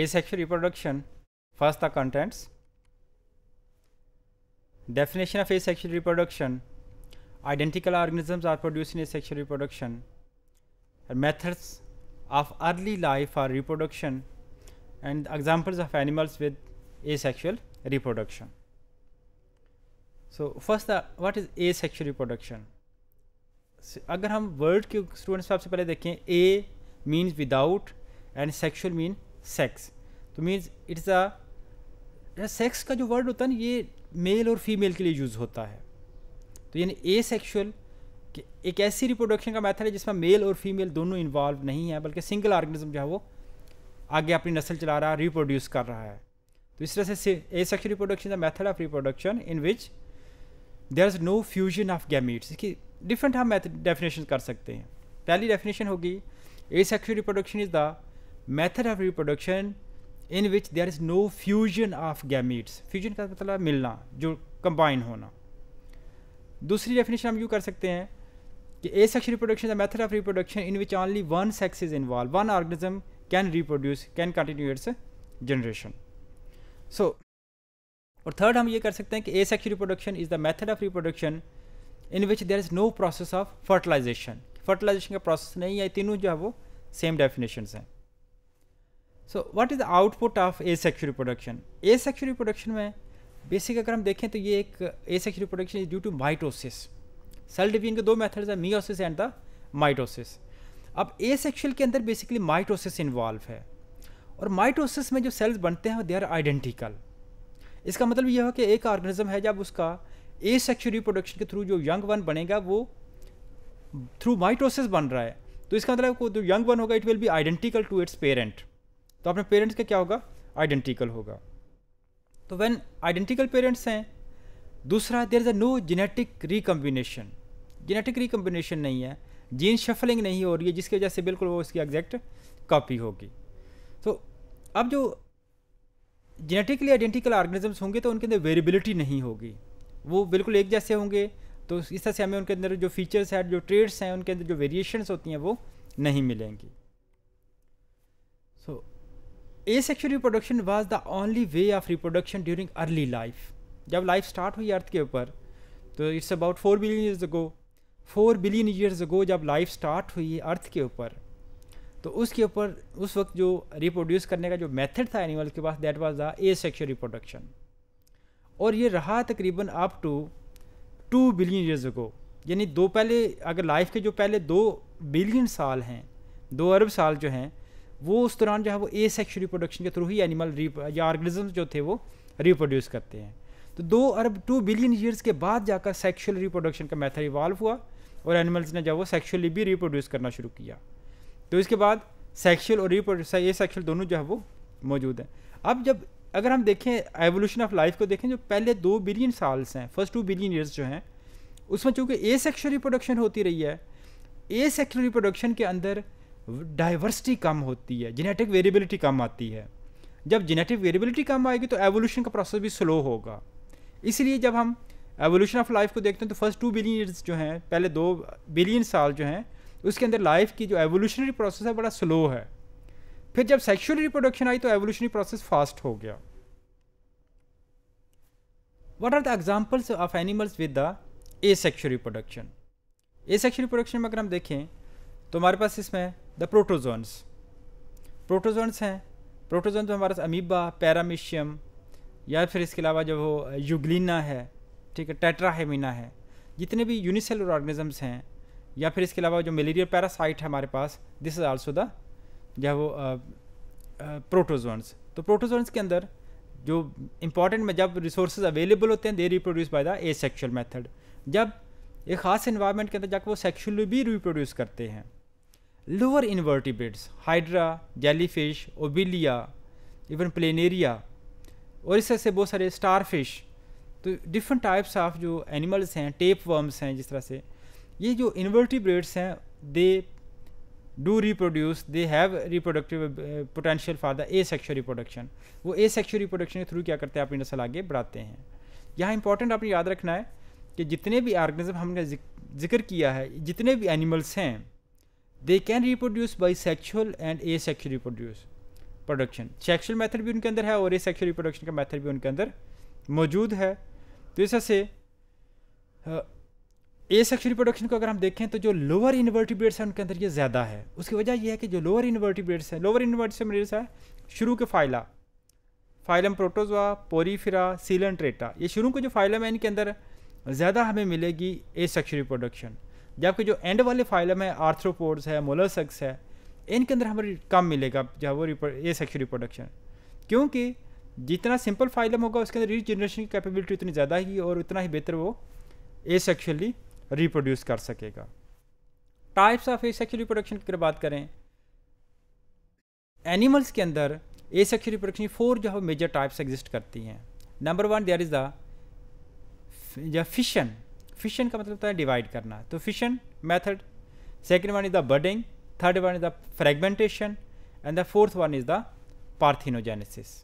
asexual reproduction first the contents definition of asexual reproduction identical organisms are produced in asexual reproduction and methods of early life are reproduction and examples of animals with asexual reproduction so first the what is asexual reproduction अगर हम word के students सबसे पहले देखें a means without and sexual mean sex तो means it's a sex का जो word होता है ना ये मेल और फीमेल के लिए यूज़ होता है तो यानी ए सेक्शुअल एक ऐसी रिप्रोडक्शन का मेथड है जिसमें मेल और फीमेल दोनों इन्वॉल्व नहीं है बल्कि सिंगल ऑर्गेनिज्म जो है वो आगे अपनी नस्ल चला रहा है रिप्रोड्यूस कर रहा है तो इस तरह से a sexual reproduction the method of reproduction in which there is no fusion of gametes इसकी डिफरेंट हम मैथ डेफिनेशन कर सकते हैं पहली डेफिनेशन होगी a sexual reproduction is the method of reproduction in which there is no fusion of gametes fusion का मतलब मिलना जो कंबाइन होना दूसरी डेफिनेशन हम यू कर सकते हैं कि a sex reproduction the method of reproduction in which only one sex is involve one organism can reproduce can continue its generation so और थर्ड हम ये कर सकते हैं कि a sex reproduction is the method of reproduction in which there is no process of fertilization fertilization का process नहीं है तीनों जो है वो सेम डेफिनेशन हैं so what is the output of A sexual reproduction a sex reproduction में basic अगर हम देखें तो ये एक a sexual reproduction is due to mitosis cell division के दो मेथड्स हैं मियोसिस एंड द माइटोसिस अब ए सेक्शुअल के अंदर बेसिकली माइटोसिस इन्वॉल्व है और माइटोसिस में जो सेल्स बनते हैं दे आर आइडेंटिकल इसका मतलब यह है कि एक ऑर्गेनिज्म है जब उसका ए सेक्शुअल रिप्रोडक्शन के थ्रू जो यंग वन बनेगा वो थ्रू माइटोसिस बन रहा है तो इसका मतलब जो यंग वन होगा it will be identical to its parent तो अपने पेरेंट्स का क्या होगा आइडेंटिकल होगा तो वेन आइडेंटिकल पेरेंट्स हैं दूसरा there is a no genetic recombination genetic recombination नहीं है जीन शफलिंग नहीं हो रही है जिसकी वजह से बिल्कुल वो उसकी एग्जैक्ट कॉपी होगी तो अब जो जेनेटिकली आइडेंटिकल ऑर्गेनिजम्स होंगे तो उनके अंदर वेरिएबिलिटी नहीं होगी वो बिल्कुल एक जैसे होंगे तो इस तरह से हमें उनके अंदर जो फीचर्स हैं जो ट्रेड्स हैं उनके अंदर जो वेरिएशंस होती हैं वो नहीं मिलेंगी so so, a sexual reproduction was the only way of reproduction during early life जब लाइफ स्टार्ट हुई अर्थ के ऊपर तो it's about four billion years ago four billion years ago जब लाइफ स्टार्ट हुई अर्थ के ऊपर तो उसके ऊपर उस वक्त जो रिप्रोड्यूस करने का जो मेथड था एनिमल के पास that was the A sexual reproduction और ये रहा तकरीबन up to two billion years ago यानी दो पहले अगर लाइफ के जो पहले दो बिलियन साल हैं दो अरब साल जो हैं वो उस दौरान जो है वो ए सेक्स रिप्रोडक्शन के थ्रू ही एनिमल या ऑर्गेनिज्म जो थे वो रिप्रोड्यूस करते हैं तो दो अरब टू बिलियन ईयर्स के बाद जाकर सेक्शुअल रिप्रोडक्शन का मेथड इवाल्व हुआ और एनिमल्स ने जब वो सेक्शुअली भी रिप्रोड्यूस करना शुरू किया तो इसके बाद सेक्शुअल और रिप्रोड्यूस ए सेक्शुअल दोनों जो है वो मौजूद हैं अब जब अगर हम देखें एवोल्यूशन ऑफ लाइफ को देखें जो पहले दो बिलियन साल्स हैं फर्स्ट टू बिलियन ईयर्स जो हैं उसमें चूँकि ए सेक्शुअल रिप्रोडक्शन होती रही है ए सेक्शुअल रिप्रोडक्शन के अंदर डाइवर्सिटी कम होती है जेनेटिक वेरिएबिलिटी कम आती है जब जेनेटिक वेरिएबिलिटी कम आएगी तो एवोल्यूशन का प्रोसेस भी स्लो होगा इसलिए जब हम एवोल्यूशन ऑफ लाइफ को देखते हैं तो फर्स्ट टू बिलियन ईयर्स जो हैं पहले दो बिलियन साल जो हैं उसके अंदर लाइफ की जो एवोल्यूशनरी प्रोसेस है बड़ा स्लो है फिर जब सेक्शुअल रिप्रोडक्शन आई तो एवोल्यूशनरी प्रोसेस फास्ट हो गया what are the examples of animals with the A sexual reproduction a sexual reproduction में अगर हम देखें तो हमारे पास इसमें द प्रोटोजोन्स प्रोटोजोन्स हैं प्रोटोजोन हमारे पास अमीबा पैरामिशियम या फिर इसके अलावा जो वो यूगलिना है ठीक है टेट्राहेमिना है जितने भी यूनिसेलर ऑर्गेनिजम्स हैं या फिर इसके अलावा जो मलेरिया पैरासाइट है हमारे पास दिस इज़ आल्सो द जो वो प्रोटोजोन्स तो प्रोटोजोन्स के अंदर जो इंपॉर्टेंट में जब रिसोर्स अवेलेबल होते हैं they reproduce by the A sexual method जब एक ख़ास इन्वायरमेंट के अंदर जाकर वो सेक्शुअली भी रिप्रोड्यूस करते हैं lower invertebrates hydra jellyfish obelia even planaria और इस तरह से बहुत सारे स्टार फिश तो डिफरेंट टाइप्स ऑफ जो एनिमल्स हैं टेप वर्म्स हैं जिस तरह से ये जो इन्वर्टिब्रेट्स हैं they do reproduce they have reproductive potential for the A sexual reproduction वो ए सेक्शुअल रिप्रोडक्शन के थ्रू क्या करते हैं अपनी नस्ल आगे बढ़ाते हैं यहाँ इंपॉर्टेंट आपने याद रखना है कि जितने भी ऑर्गेनिज्म हमने जिक्र किया है जितने भी एनिमल्स हैं they can reproduce by sexual and asexual reproduce production sexual method भी उनके अंदर है और ए सेक्शुअल रिप्रोडक्शन का मैथड भी उनके अंदर मौजूद है तो इस से ए सेक्शुअल रिप्रोडक्शन को अगर हम देखें तो जो लोअर इन्वर्टिब्रेट्स हैं उनके अंदर ये ज़्यादा है उसकी वजह यह है कि जो लोअर इन्वर्टिब्रेट्स हैं लोअर इन्वर्टिब्रेट्स है शुरू के फाइला फाइलम प्रोटोजवा पोरीफिरा सीलन ट्रेटा ये शुरू के जो फाइलम है इनके अंदर ज़्यादा हमें मिलेगी ए सेक्शुअल रिप्रोडक्शन जबकि जो एंड वाले फाइलम है आर्थ्रोपोड्स है मोलोसक्स है इनके अंदर हमें कम मिलेगा जब वो ए सेक्शुअल रिप्रोडक्शन क्योंकि जितना सिंपल फाइलम होगा उसके अंदर रीजनरेशन की कैपेबिलिटी उतनी ज़्यादा ही और उतना ही बेहतर वो ए सेक्शुअली रिप्रोड्यूस कर सकेगा types of A sexual reproduction की अगर बात करें एनिमल्स के अंदर ए सेक्शुअल रिप्रोडक्शन फोर जो है मेजर टाइप्स एग्जिस्ट करती हैं number one there is the fission fission का मतलब होता है डिवाइड करना तो fission method second one is the budding third one is the fragmentation and the fourth one is the parthenogenesis